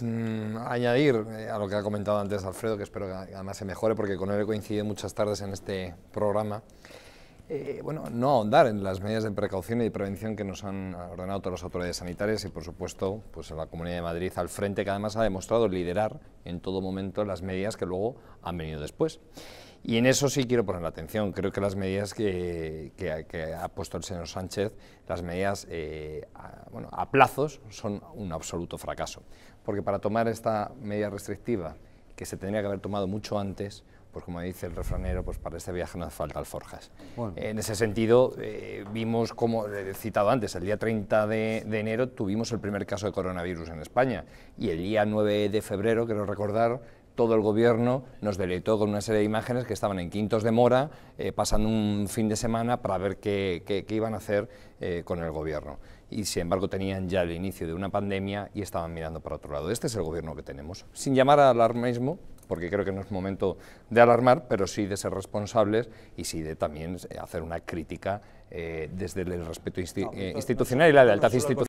Mm, añadir eh, a lo que ha comentado antes Alfredo, que espero que además se mejore porque con él he muchas tardes en este programa, eh, bueno, no ahondar en las medidas de precaución y prevención que nos han ordenado todas las autoridades sanitarias y, por supuesto, pues la Comunidad de Madrid al frente, que además ha demostrado liderar en todo momento las medidas que luego han venido después. Y en eso sí quiero poner la atención. Creo que las medidas que, ha puesto el señor Sánchez, las medidas eh, a plazos, son un absoluto fracaso. Porque para tomar esta medida restrictiva, que se tendría que haber tomado mucho antes, pues como dice el refranero, pues para este viaje no hace falta alforjas. En ese sentido, eh, vimos, como he eh, citado antes, el día 30 de, enero tuvimos el primer caso de coronavirus en España y el día 9 de febrero, quiero recordar, todo el gobierno nos deleitó con una serie de imágenes que estaban en Quintos de Mora, eh, pasando un fin de semana para ver qué, qué, iban a hacer con el gobierno y sin embargo tenían ya el inicio de una pandemia y estaban mirando para otro lado. Este es el gobierno que tenemos, sin llamar al alarmismo, porque creo que no es momento de alarmar, pero sí de ser responsables y sí de también hacer una crítica eh, desde el respeto eh, institucional y la alta institucional.